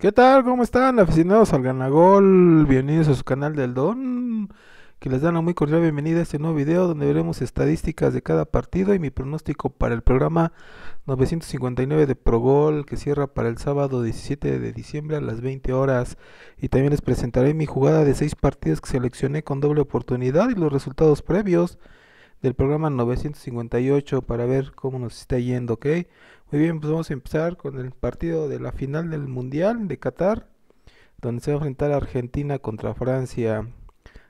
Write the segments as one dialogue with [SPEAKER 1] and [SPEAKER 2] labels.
[SPEAKER 1] ¿Qué tal? ¿Cómo están aficionados al Ganagol? Bienvenidos a su canal del Don, que les dan la muy cordial bienvenida a este nuevo video donde veremos estadísticas de cada partido y mi pronóstico para el programa 959 de Progol que cierra para el sábado 17 de diciembre a las 20 horas y también les presentaré mi jugada de 6 partidos que seleccioné con doble oportunidad y los resultados previos del programa 958 para ver cómo nos está yendo, ¿ok? Muy bien, pues vamos a empezar con el partido de la final del Mundial de Qatar, donde se va a enfrentar a Argentina contra Francia.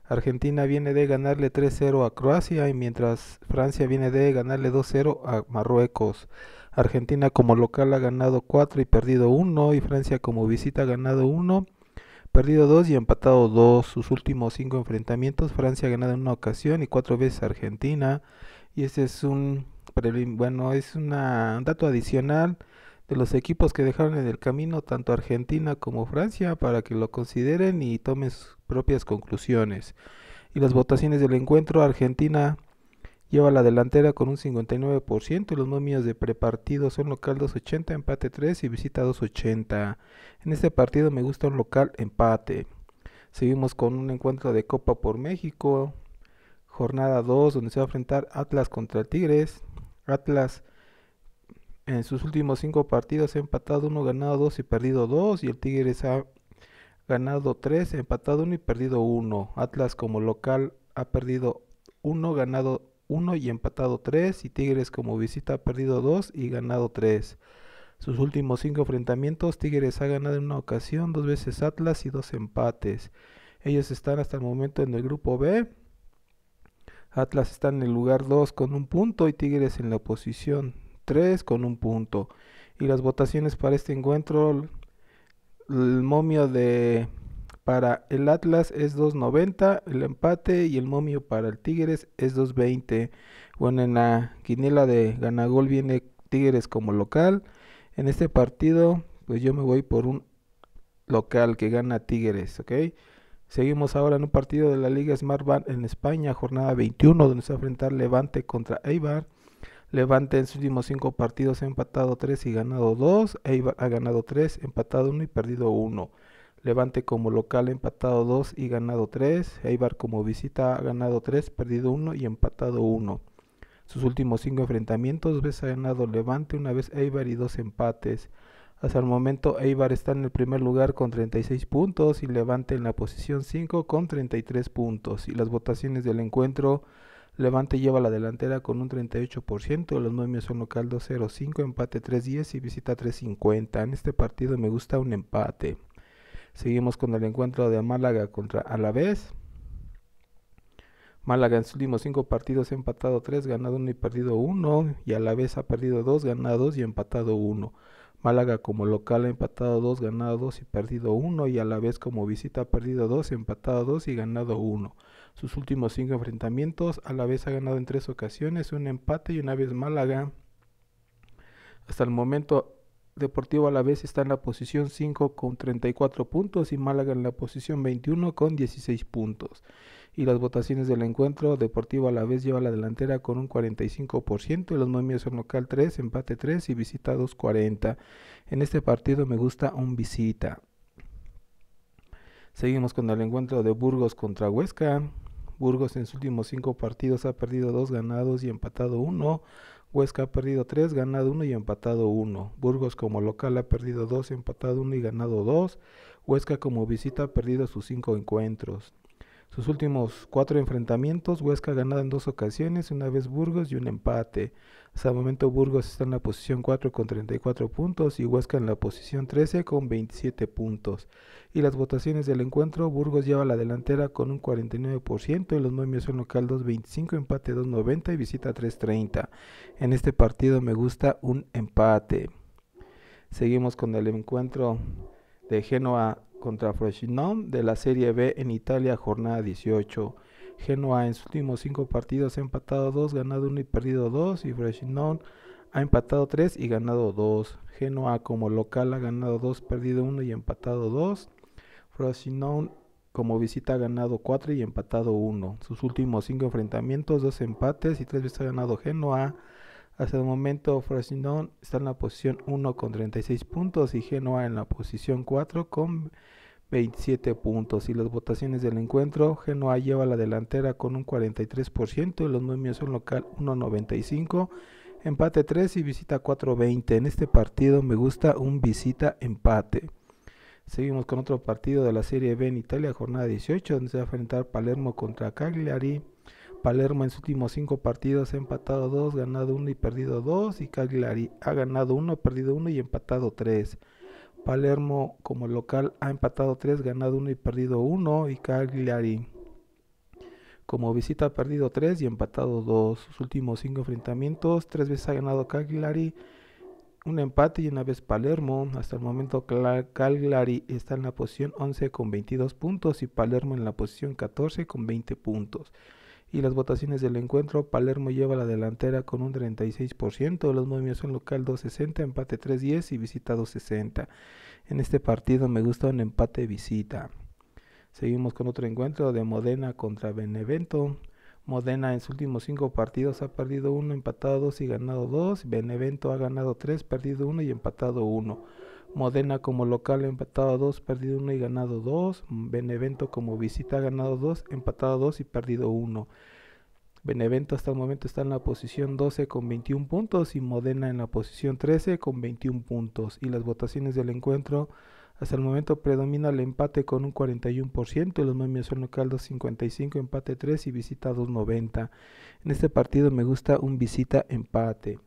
[SPEAKER 1] Argentina viene de ganarle 3-0 a Croacia y mientras Francia viene de ganarle 2-0 a Marruecos. Argentina como local ha ganado 4 y perdido 1 y Francia como visita ha ganado 1 perdido dos y empatado dos sus últimos cinco enfrentamientos. Francia ha ganado en una ocasión y cuatro veces Argentina. Y este es un bueno, es un dato adicional de los equipos que dejaron en el camino tanto Argentina como Francia para que lo consideren y tomen sus propias conclusiones. Y las votaciones del encuentro Argentina lleva la delantera con un 59%, los nombres de prepartido son local 280, empate 3 y visita 280. En este partido me gusta un local empate. Seguimos con un encuentro de Copa por México, jornada 2 donde se va a enfrentar Atlas contra Tigres. Atlas en sus últimos 5 partidos ha empatado 1, ganado 2 y perdido 2 y el Tigres ha ganado 3, empatado 1 y perdido 1. Atlas como local ha perdido 1, ganado 1 y empatado 3 y Tigres como visita ha perdido 2 y ganado 3. Sus últimos 5 enfrentamientos, Tigres ha ganado en una ocasión, dos veces Atlas y dos empates. Ellos están hasta el momento en el grupo B. Atlas está en el lugar 2 con un punto y Tigres en la posición 3 con un punto. Y las votaciones para este encuentro, el momio de para el Atlas es 2.90 el empate y el momio para el Tigres es 2.20. Bueno, en la quiniela de Ganagol viene Tigres como local. En este partido, pues yo me voy por un local que gana Tigres, ¿ok? Seguimos ahora en un partido de la Liga Smart Band en España, jornada 21, donde se va a enfrentar Levante contra Eibar. Levante en sus últimos cinco partidos ha empatado tres y ganado dos. Eibar ha ganado 3, empatado uno y perdido uno. Levante como local empatado 2 y ganado 3. Eibar como visita ha ganado 3, perdido 1 y empatado 1. Sus últimos 5 enfrentamientos, dos ha ganado Levante, una vez Eibar y dos empates. Hasta el momento Eibar está en el primer lugar con 36 puntos y Levante en la posición 5 con 33 puntos. Y las votaciones del encuentro, Levante lleva la delantera con un 38%, los momios son local 2-0-5, empate 3-10 y visita 3-50. En este partido me gusta un empate. Seguimos con el encuentro de Málaga contra Alavés. Málaga en sus últimos cinco partidos ha empatado tres, ganado uno y perdido uno. Y Alavés ha perdido ganado dos y empatado uno. Málaga como local ha empatado dos, ganado dos y perdido uno. y a la vez como visita ha perdido dos, empatado dos y ganado uno. Sus últimos cinco enfrentamientos Alavés ha ganado en tres ocasiones, un empate y una vez Málaga. Hasta el momento Deportivo a la vez está en la posición 5 con 34 puntos y Málaga en la posición 21 con 16 puntos. Y las votaciones del encuentro, Deportivo a la vez lleva la delantera con un 45%, y los momios son local 3, empate 3 y visita 40. En este partido me gusta un visita. Seguimos con el encuentro de Burgos contra Huesca. Burgos en sus últimos 5 partidos ha perdido 2 ganados y empatado 1 Huesca ha perdido 3, ganado 1 y empatado 1. Burgos como local ha perdido 2, empatado 1 y ganado 2. Huesca como visita ha perdido sus 5 encuentros. Sus últimos cuatro enfrentamientos, Huesca ha ganado en dos ocasiones, una vez Burgos y un empate. Hasta el momento Burgos está en la posición 4 con 34 puntos y Huesca en la posición 13 con 27 puntos. Y las votaciones del encuentro, Burgos lleva la delantera con un 49% y los momios son local 2.25, empate 2.90 y visita 3.30. En este partido me gusta un empate. Seguimos con el encuentro de Genoa contra Frosinone de la Serie B en Italia, jornada 18. Genoa en sus últimos 5 partidos ha empatado 2, ganado 1 y perdido 2 y Frosinone ha empatado 3 y ganado 2. Genoa como local ha ganado 2, perdido 1 y empatado 2. Frosinone como visita ha ganado 4 y empatado 1. Sus últimos 5 enfrentamientos, 2 empates y 3 veces ha ganado Genoa. Hasta el momento Frosinone está en la posición 1 con 36 puntos y Genoa en la posición 4 con 27 puntos. Y las votaciones del encuentro, Genoa lleva la delantera con un 43% y los números son local 1.95, empate 3 y visita 4.20. En este partido me gusta un visita empate. Seguimos con otro partido de la Serie B en Italia, jornada 18, donde se va a enfrentar Palermo contra Cagliari. Palermo en sus últimos cinco partidos ha empatado dos, ganado uno y perdido dos. Y Cagliari ha ganado uno, perdido uno y empatado tres. Palermo como local ha empatado tres, ganado uno y perdido uno. Y Cagliari como visita ha perdido tres y empatado dos. Sus últimos cinco enfrentamientos, tres veces ha ganado Cagliari, un empate y una vez Palermo. Hasta el momento Cagliari está en la posición 11 con 22 puntos y Palermo en la posición 14 con 20 puntos y las votaciones del encuentro, Palermo lleva la delantera con un 36%, los movimientos en local 260, empate 310 y visita 260. En este partido me gusta un empate visita. Seguimos con otro encuentro de Modena contra Benevento. Modena en sus últimos cinco partidos ha perdido uno, empatado dos y ganado dos. Benevento ha ganado tres, perdido uno y empatado uno. Modena como local empatado 2, perdido 1 y ganado 2. Benevento como visita ganado 2, empatado 2 y perdido 1. Benevento hasta el momento está en la posición 12 con 21 puntos y Modena en la posición 13 con 21 puntos. Y las votaciones del encuentro hasta el momento predomina el empate con un 41%, los momios son local 2.55, empate 3 y visita 2.90. En este partido me gusta un visita empate.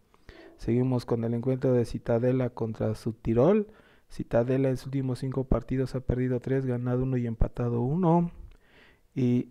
[SPEAKER 1] Seguimos con el encuentro de Citadela contra Subtirol. Citadela en sus últimos cinco partidos ha perdido tres, ganado uno y empatado uno. Y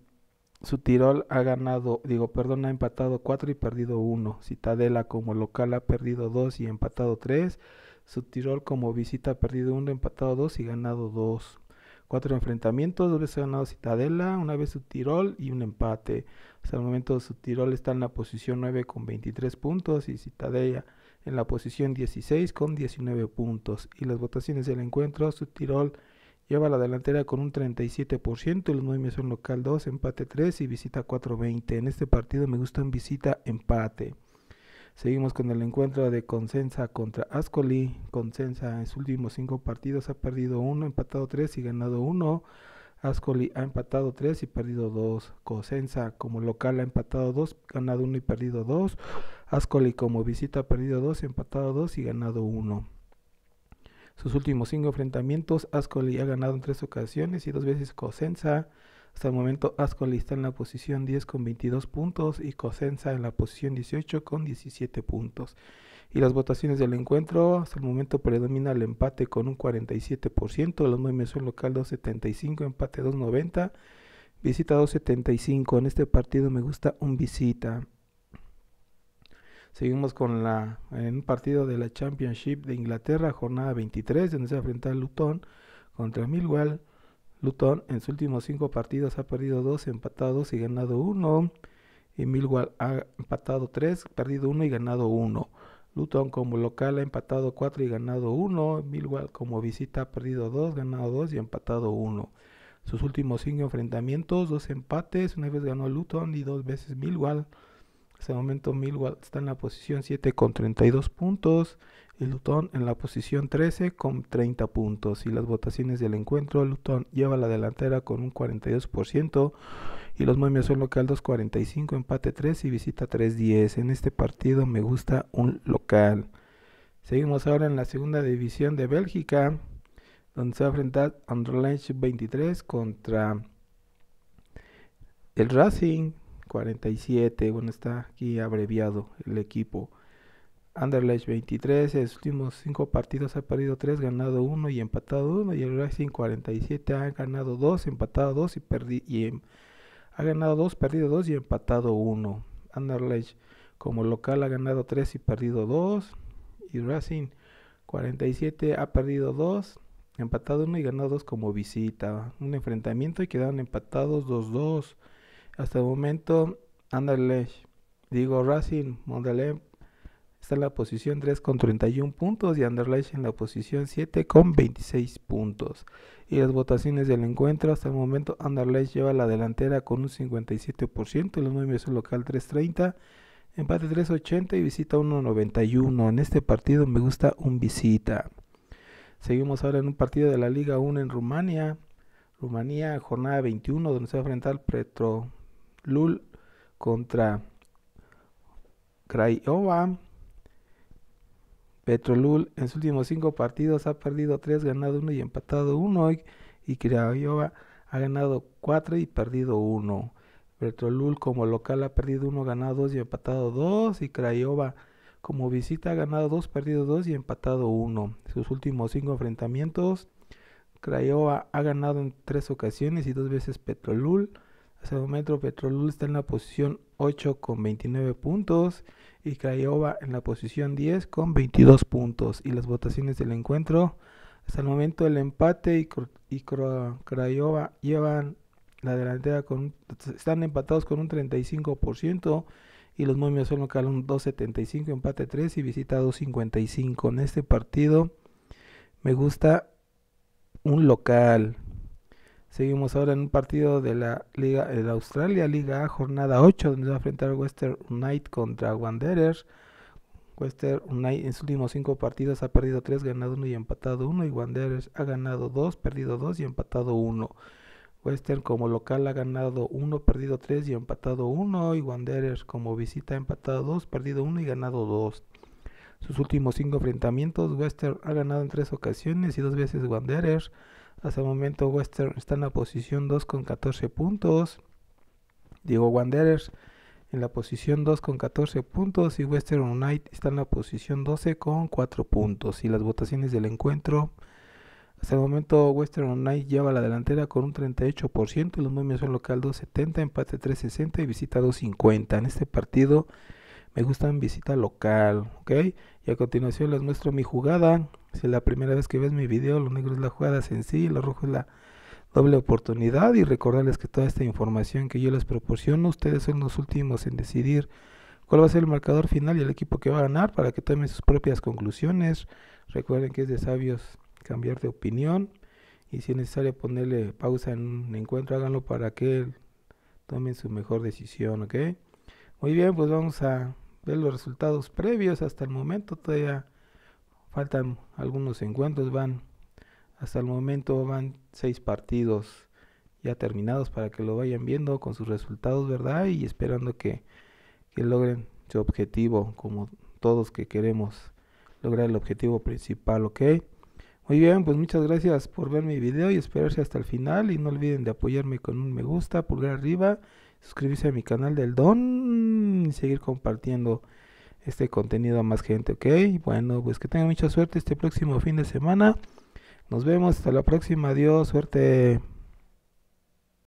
[SPEAKER 1] Subtirol ha ganado, digo, perdón, ha empatado cuatro y perdido uno. Citadela como local ha perdido dos y empatado tres. Subtirol como visita ha perdido uno, empatado dos y ganado dos. Cuatro enfrentamientos, dos veces ha ganado Citadela, una vez Subtirol y un empate. Hasta el momento Subtirol está en la posición 9 con 23 puntos y Citadela en la posición 16 con 19 puntos. Y las votaciones del encuentro, Tirol lleva la delantera con un 37%, los movimientos son local 2, empate 3 y visita 4-20. En este partido me gustan visita empate. Seguimos con el encuentro de Consensa contra Ascoli. Consensa en sus últimos 5 partidos ha perdido 1, empatado 3 y ganado 1. Ascoli ha empatado 3 y perdido 2. Cosenza como local ha empatado 2, ganado 1 y perdido 2. Ascoli como visita ha perdido 2, empatado 2 y ganado 1. Sus últimos 5 enfrentamientos, Ascoli ha ganado en 3 ocasiones y 2 veces Cosenza. Hasta el momento Ascoli está en la posición 10 con 22 puntos y Cosenza en la posición 18 con 17 puntos y las votaciones del encuentro. Hasta el momento predomina el empate con un 47%, los nueve en local 2.75, empate 2.90, visita 2.75. En este partido me gusta un visita. Seguimos con la, un partido de la Championship de Inglaterra, jornada 23, donde se enfrenta a Luton contra Millwall. Luton en sus últimos cinco partidos ha perdido dos, empatado dos y ganado uno. Y Millwall ha empatado tres, perdido uno y ganado uno. Luton como local ha empatado 4 y ganado 1. Millwall como visita ha perdido 2, ganado 2 y empatado 1. Sus últimos 5 enfrentamientos, 2 empates, una vez ganó Luton y dos veces Millwall. Hasta el momento Millwall está en la posición 7 con 32 puntos y Luton en la posición 13 con 30 puntos. Y las votaciones del encuentro, Luton lleva la delantera con un 42% y los momios son local 2.45, empate 3 y visita 3.10. En este partido me gusta un local. Seguimos ahora en la segunda división de Bélgica, donde se va a enfrentar Anderlecht 23 contra el Racing 47, bueno, está aquí abreviado el equipo. Anderlecht 23, en los últimos 5 partidos ha perdido 3, ganado 1 y empatado 1. Y el Racing 47 ha ganado 2, empatado 2 y, perdido. y em, ha ganado 2, perdido 2 y empatado 1. Anderlecht como local ha ganado 3 y perdido 2. Y Racing 47 ha perdido 2, empatado 1 y ganado 2 como visita. Un enfrentamiento y quedaron empatados 2-2. Hasta el momento, Anderlecht, digo Racing, Mondelez está en la posición 3 con 31 puntos y Anderlecht en la posición 7 con 26 puntos. Y las votaciones del encuentro, hasta el momento Anderlecht lleva la delantera con un 57%, los movimientos local 330. Empate 3.80 y visita 1.91. En este partido me gusta un visita. Seguimos ahora en un partido de la Liga 1 en Rumania. Rumanía, jornada 21, donde se va a enfrentar Petro Lul contra Craiova. Petrolul en sus últimos cinco partidos ha perdido tres, ganado uno y empatado uno. Y Craiova ha ganado cuatro y perdido uno. Petrolul como local ha perdido uno, ganado dos y empatado dos. Y Craiova como visita ha ganado dos, perdido dos y empatado uno. Sus últimos cinco enfrentamientos. Craiova ha ganado en tres ocasiones y dos veces Petrolul Salometro Petrolul está en la posición 8 con 29 puntos y Craiova en la posición 10 con 22 puntos. Y las votaciones del encuentro, hasta el momento el empate y, Craiova llevan la delantera con están empatados con un 35% y los momios son local un 2.75, empate 3 y visita 2.55. En este partido me gusta un local. Seguimos ahora en un partido de la Liga de Australia, Liga A, jornada 8, donde se va a enfrentar Western United contra Wanderers. Western United en sus últimos 5 partidos ha perdido 3, ganado 1 y empatado 1. Y Wanderers ha ganado 2, perdido 2 y empatado 1. Western como local ha ganado 1, perdido 3 y empatado 1. Y Wanderers como visita ha empatado 2, perdido 1 y ganado 2. Sus últimos 5 enfrentamientos, Western ha ganado en 3 ocasiones y 2 veces Wanderers hasta el momento Western está en la posición 2 con 14 puntos. Diego Wanderers en la posición 2 con 14 puntos y Western United está en la posición 12 con 4 puntos. Y las votaciones del encuentro. Hasta el momento Western United lleva la delantera con un 38%, los números son local 270, empate 360 y visita 250. En este partido me gustan visita local, Y a continuación les muestro mi jugada. Si es la primera vez que ves mi video, lo negro es la jugada sencilla y lo rojo es la doble oportunidad y recordarles que toda esta información que yo les proporciono, ustedes son los últimos en decidir cuál va a ser el marcador final y el equipo que va a ganar para que tomen sus propias conclusiones. Recuerden que es de sabios cambiar de opinión y si es necesario ponerle pausa en un encuentro, háganlo para que tomen su mejor decisión, ¿ok? Muy bien, pues vamos a ver los resultados previos hasta el momento. Todavía Faltan algunos encuentros, van hasta el momento van seis partidos ya terminados para que lo vayan viendo con sus resultados, ¿verdad? Y esperando que, logren su objetivo, como todos que queremos lograr el objetivo principal, ¿ok? Muy bien, pues muchas gracias por ver mi video y esperarse hasta el final. Y no olviden de apoyarme con un me gusta, pulgar arriba, suscribirse a mi canal del Don y seguir compartiendo este contenido a más gente, ¿ok? Bueno, pues que tengan mucha suerte este próximo fin de semana. Nos vemos, hasta la próxima, adiós, suerte.